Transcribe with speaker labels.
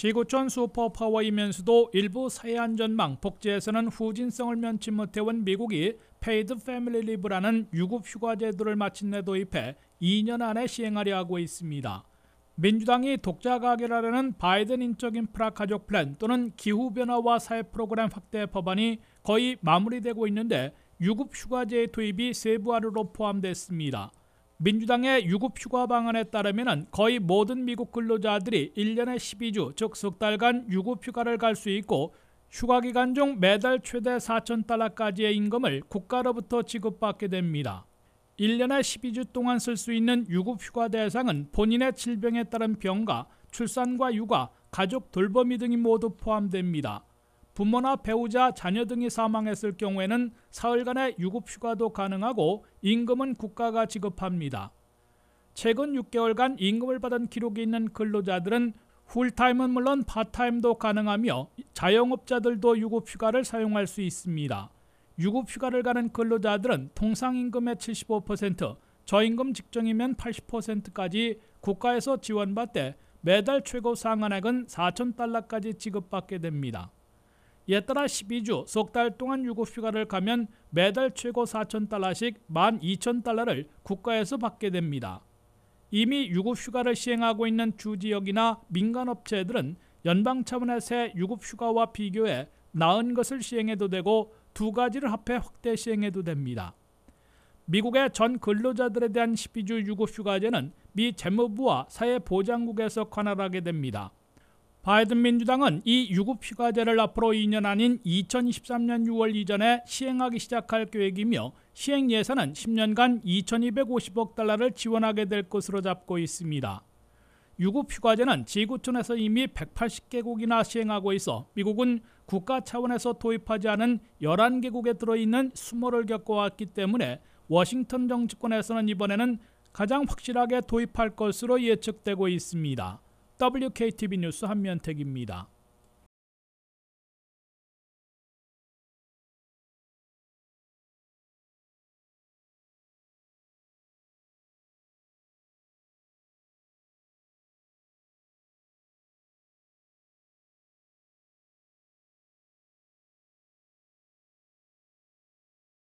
Speaker 1: 지구촌 슈퍼파워이면서도 일부 사회안전망 복지에서는 후진성을 면치 못해온 미국이 페이드 패밀리 리브라는 유급 휴가 제도를 마침내 도입해 2년 안에 시행하려 하고 있습니다. 민주당이 독자 가결하려는 바이든 인적 인프라 가족 플랜 또는 기후변화와 사회 프로그램 확대 법안이 거의 마무리되고 있는데 유급 휴가제의 도입이 세부안으로 포함됐습니다. 민주당의 유급 휴가 방안에 따르면 거의 모든 미국 근로자들이 1년에 12주 즉 석 달간 유급 휴가를 갈 수 있고 휴가 기간 중 매달 최대 4천 달러까지의 임금을 국가로부터 지급받게 됩니다. 1년에 12주 동안 쓸 수 있는 유급 휴가 대상은 본인의 질병에 따른 병과 출산과 육아, 가족 돌보미 등이 모두 포함됩니다. 부모나 배우자, 자녀 등이 사망했을 경우에는 사흘간의 유급 휴가도 가능하고 임금은 국가가 지급합니다. 최근 6개월간 임금을 받은 기록이 있는 근로자들은 풀타임은 물론 파타임도 가능하며 자영업자들도 유급 휴가를 사용할 수 있습니다. 유급 휴가를 가는 근로자들은 통상 임금의 75%, 저임금 직종이면 80%까지 국가에서 지원받되 매달 최고 상한액은 4천달러까지 지급받게 됩니다. 이에 따라 12주 석 달 동안 유급 휴가를 가면 매달 최고 4천달러씩1 2천달러를 국가에서 받게 됩니다. 이미 유급 휴가를 시행하고 있는 주 지역이나 민간 업체들은 연방 차원의 새 유급 휴가와 비교해 나은 것을 시행해도 되고 두 가지를 합해 확대 시행해도 됩니다. 미국의 전 근로자들에 대한 12주 유급 휴가제는 미 재무부와 사회보장국에서 관할하게 됩니다. 바이든민주당은 이 유급휴가제를 앞으로 2년 아닌 2023년 6월 이전에 시행하기 시작할 계획이며 시행 예산은 10년간 2250억 달러를 지원하게 될 것으로 잡고 있습니다. 유급휴가제는 지구촌에서 이미 180개국이나 시행하고 있어 미국은 국가 차원에서 도입하지 않은 11개국에 들어있는 수모를 겪어왔기 때문에 워싱턴 정치권에서는 이번에는 가장 확실하게 도입할 것으로 예측되고 있습니다. WKTV 뉴스 한면택입니다.